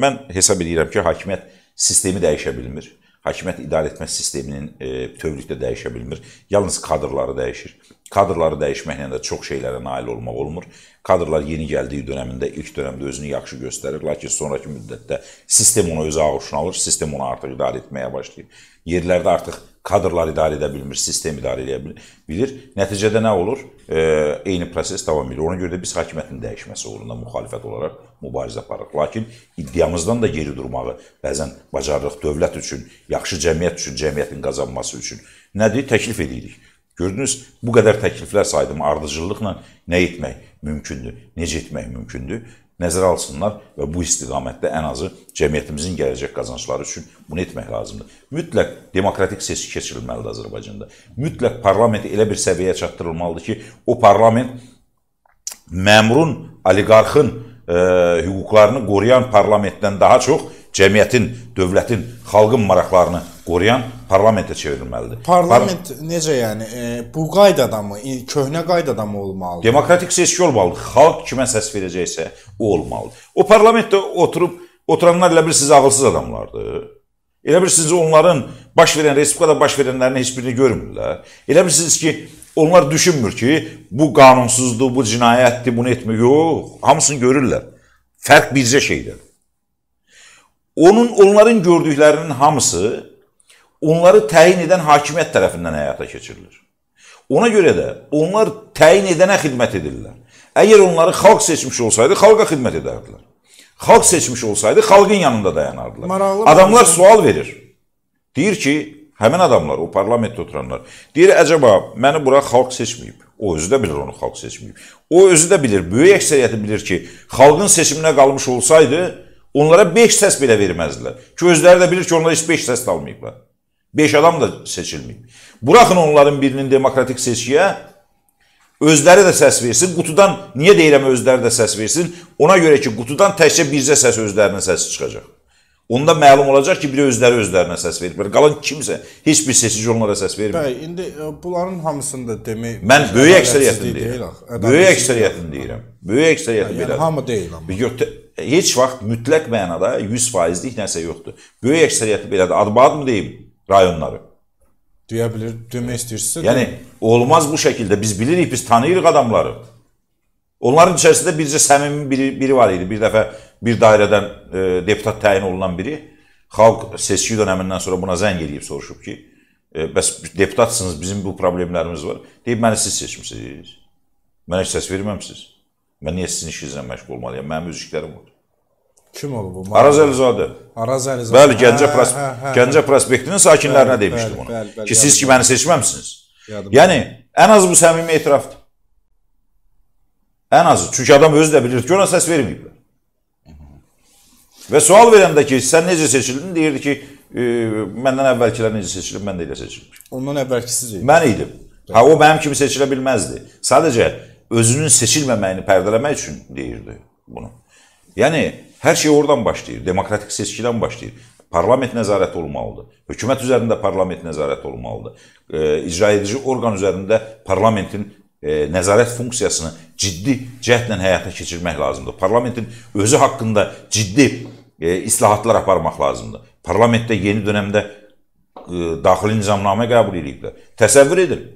Mən hesab edirəm ki, hakimiyyət sistemi dəyişə bilmir. Hakimiyyət idarə etmə sisteminin e, bütövlükdə dəyişə bilmir. Yalnız kadrları dəyişir. Kadrları dəyişməklə də çox şeylərə nail olmaq olmur. Kadrlar yeni gəldiyi dönəmində, ilk dönəmdə özünü yaxşı göstərir, lakin sonrakı müddətdə sistem onu özü ağuşuna alır, sistem onu artıq idarə etməyə başlayır. Yerlərdə artıq kadrlar idarə edə bilmir, sistem idarə edə bilir. Nəticədə nə olur? E, eyni proses davam edir. Ona görə də biz hakimiyyətin dəyişməsi uğrunda müxalifət olaraq mübarizə aparırıq. Lakin iddiamızdan da geri durmağı bəzən bacarırıq dövlət üçün, yaxşı cəmiyyət üçün, cəmiyyətin qazanması üçün. Nədir? Təklif edirik. Gördünüz, bu qədər təkliflər saydım ardıcıllıqla nə etmək mümkündür, necə etmək mümkündür? nəzərə alsınlar və bu istiqamətdə ən azı cəmiyyətimizin gələcək qazancları üçün bunu etmək lazımdır. Mütləq demokratik seçki keçirilməlidir Azərbaycanda. Mütləq parlament elə bir səviyyəyə çatdırılmalıdır ki, o parlament məmurun, oliqarxın e, hüquqlarını qoruyan parlamentdən daha çox cəmiyyətin, dövlətin, xalqın maraqlarını qoruyan parlamentə çevrilməlidir. Parlament Par necə yəni e, bu qaydada mı, e, köhnə qaydada mı olmalıdır? Demokratik seçki olmalıdır. Xalq kimə səs verəcəksə, o olmalıdır. O parlamentdə oturub oturanlar elə bilirsiniz ağılsız adamlardır. Elə bilirsiniz onların baş verən respublikada baş verənlərin heç birini görmürlər. Elə bilirsiniz ki, onlar düşünmür ki, bu qanunsuzdur, bu cinayətdir, bunu etmir. Yox, hamısını görürlər. Fərq bircə şeydədir. Onun onların gördüklərinin hamısı onları təyin edən hakimiyyət tərəfindən həyata keçirilir. Ona görə də onlar təyin edənə xidmət edirlər. Əgər onları xalq seçmiş olsaydı, xalqa xidmət edərdilər. Xalq seçmiş olsaydı, xalqın yanında dayanardılar. Maraqlı adamlar mı? sual verir. Deyir ki, həmin adamlar, o parlamentdə oturanlar, deyir, əcəba məni bura xalq seçməyib. O özü də bilir onu xalq seçməyib. O özü də bilir, böyük əksəriyyəti bilir ki, xalqın seçiminə qalmış olsaydı, Onlara 5 səs belə verməzdilər. Ki, özləri də bilir ki, onlar heç 5 səs də almayıblar. 5 adam da seçilməyib. Buraxın onların birinin demokratik seçkiyə, özləri də səs versin. Qutudan, niyə deyirəm özləri də səs versin? Ona görə ki, qutudan təkcə bircə səs özlərinin səsi çıxacaq. Onda məlum olacaq ki, biri özləri özlərinə səs veriblər. Qalan kimsə, heç bir seçici onlara səs vermir. Bəli, indi e, bunların hamısında demək Mən böyük əksəriyyətini deyirəm. Böyük əksəriyyətini deyirəm. Böyük hə, əksəriyyətini yəni, belə. Yəni hamı deyil amma. Yox, heç vaxt mütləq mənada 100%lik nəsə yoxdur. Böyük əksəriyyəti belədir. Adım-adım deyim rayonları. Deyə bilər, demək istəyirsə. Yəni olmaz bu şəkildə. Biz bilirik, biz tanıyırıq adamları. Onların içərisində bircə səmimi biri, biri var idi. Bir dəfə bir dairədən e, deputat təyin olunan biri xalq seçki dönəmindən sonra buna zəng eləyib soruşub ki, e, bəs deputatsınız, bizim bu problemlərimiz var. Deyib məni siz seçmisiniz. Mənə heç səs verməmisiniz. Mən niyə sizin işinizlə məşğul olmalıyam? Mənim öz işlərim var. Kim olub bu? Araz Əlizadə. Araz Əlizadə. Bəli, Gəncə prospekt, Gəncə prospektinin sakinlərinə bəli, demişdi bunu. Bəli, bəli, ki siz ki məni seçməmisiniz. Yadım. Yəni ən azı bu səmimi etirafdır. Ən azı. Çünki adam özü də bilir ki, ona səs verməyiblər. Və sual verəndə ki, sən necə seçildin? Deyirdi ki, e, məndən əvvəlkilər necə seçilib, mən də elə seçilmişəm. Ondan əvvəlkisi idi. Mən idim. Hə o mənim kimi seçilə bilməzdi. Sadəcə özünün seçilməməyini pərdələmək üçün deyirdi bunu. Yəni hər şey oradan başlayır. Demokratik seçkidən başlayır. Parlament nəzarəti olmalıdır. Hökumət üzərində parlament nəzarəti olmalıdır. E, icra edici orqan üzərində parlamentin e, nəzarət funksiyasını ciddi cəhdlə həyata keçirmək lazımdır. Parlamentin özü haqqında ciddi e, islahatlar aparmaq lazımdır. Parlamentdə yeni dövrdə e, daxili nizamnamə qəbul ediblər. Təsəvvür edin.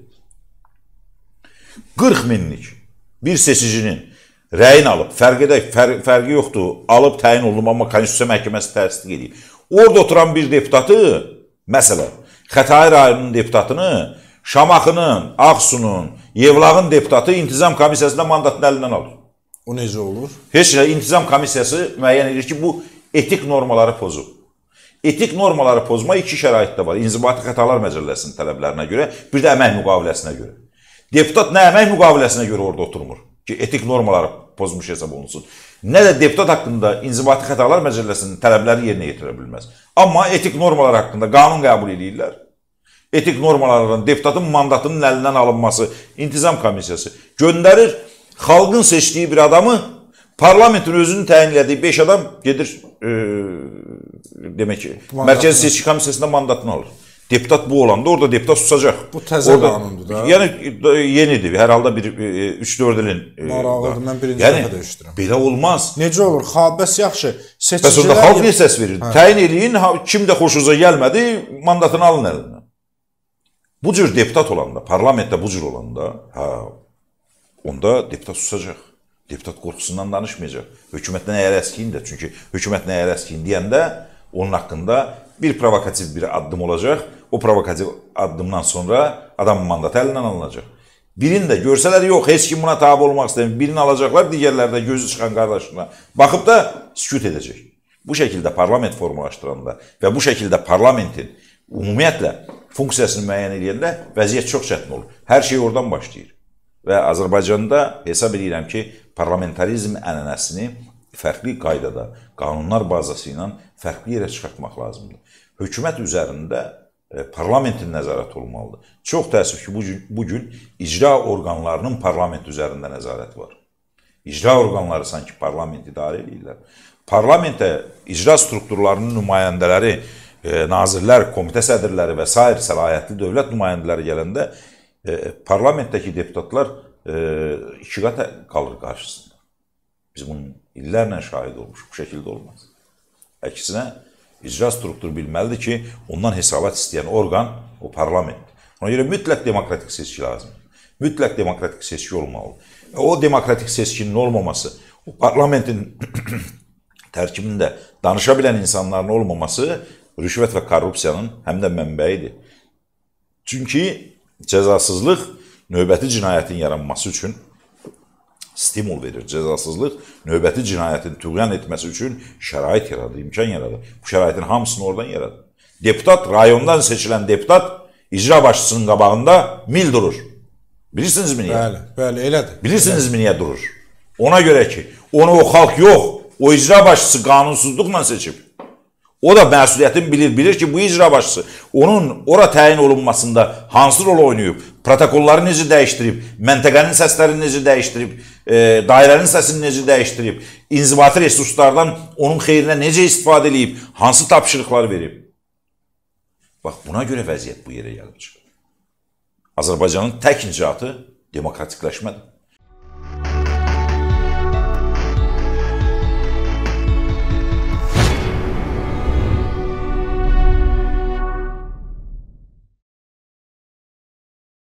40 minlik bir seçicinin rəyin alıb, fərq edək, fər, fərqi yoxdur, alıb təyin olunub, amma Konstitusiya Məhkəməsi təsdiq edib. Orada oturan bir deputatı, məsələn, Xətai rayonunun deputatını, Şamaxının, Ağsunun, Yevlağın deputatı intizam komissiyasında mandatını əlindən alır. O necə olur? Heç nə, intizam komissiyası müəyyən edir ki, bu etik normaları pozub. Etik normaları pozma iki şəraitdə var. İnzibati xətalar məcəlləsinin tələblərinə görə, bir də əmək müqaviləsinə görə. Deputat nə əmək müqaviləsinə görə orada oturmur ki, etik normaları pozmuş hesab olunsun. Nə də deputat haqqında inzibati xətalar məcəlləsinin tələbləri yerinə yetirə bilməz. Amma etik normalar haqqında qanun qəbul edirlər. Etik normalardan deputatın mandatının əlindən alınması, intizam komissiyası göndərir xalqın seçdiyi bir adamı parlamentin özünün təyinlədiyi 5 adam gedir e, demək ki, mərkəzi seçki komissiyasında mandatını alır deputat bu olanda orada deputat susacaq. Bu təzə orada, qanundur da. Yəni yenidir. Hər halda bir 3-4 e, ilin maraqlıdır. E, Mən birinci yəni, dəfə eşidirəm. Belə olmaz. Necə olur? Xabəs yaxşı. Seçicilər Bəs orada xalq niyə səs verir? Hə. Təyin eləyin, kim də xoşunuza gəlmədi, mandatını alın əlindən. Bu cür deputat olanda, parlamentdə bu cür olanda, hə, onda deputat susacaq. Deputat qorxusundan danışmayacaq. Hökumət nəyə rəskiyin də, çünki hökumət nəyə rəskiyin deyəndə onun haqqında bir provokativ bir addım olacaq o provokativ addımdan sonra adam mandat əlindən alınacaq. Birini də görsələr yox, heç kim buna tabi olmaq istəmir. Birini alacaqlar, digərləri də gözü çıxan qardaşına baxıb da sükut edəcək. Bu şəkildə parlament formalaşdıranda və bu şəkildə parlamentin ümumiyyətlə funksiyasını müəyyən edəndə vəziyyət çox çətin olur. Hər şey oradan başlayır. Və Azərbaycanda hesab edirəm ki, parlamentarizm ənənəsini fərqli qaydada, qanunlar bazası ilə fərqli yerə çıxartmaq lazımdır. Hökumət üzərində parlamentin nəzarət olmalıdır. Çox təəssüf ki, bu gün, bu gün icra orqanlarının parlament üzərində nəzarət var. İcra orqanları sanki parlament idarə edirlər. Parlamentə icra strukturlarının nümayəndələri, e, nazirlər, komitə sədrləri və s. səlahiyyətli dövlət nümayəndələri gələndə e, e, parlamentdəki deputatlar iki qat qalır qarşısında. Biz bunun illərlə şahid olmuşuq. Bu şəkildə olmaz. Əksinə icra strukturu bilməlidir ki, ondan hesabat istəyən orqan o parlamentdir. Ona görə mütləq demokratik seçki lazımdır. Mütləq demokratik seçki olmalıdır. E, o demokratik seçkinin olmaması, o parlamentin tərkibində danışa bilən insanların olmaması rüşvət və korrupsiyanın həm də mənbəyidir. Çünki cəzasızlıq növbəti cinayətin yaranması üçün stimul verir. Cəzasızlıq növbəti cinayətin tüğyan etməsi üçün şərait yaradır, imkan yaradır. Bu şəraitin hamısını oradan yaradır. Deputat, rayondan seçilən deputat icra başçısının qabağında mil durur. Bilirsinizmi niyə? Bəli, bəli, elədir. Bilirsinizmi niyə durur? Ona görə ki, onu o xalq yox, o icra başçısı qanunsuzluqla seçib. O da məsuliyyətini bilir. Bilir ki, bu icra başçısı onun ora təyin olunmasında hansı rol oynayıb, protokolları necə dəyişdirib, məntəqənin səslərini necə dəyişdirib, e, dairənin səsini necə dəyişdirib, inzibati resurslardan onun xeyrinə necə istifadə eləyib, hansı tapşırıqlar verib. Bax, buna görə vəziyyət bu yerə gəlib çıxır. Azərbaycanın tək nicatı demokratikləşmədir.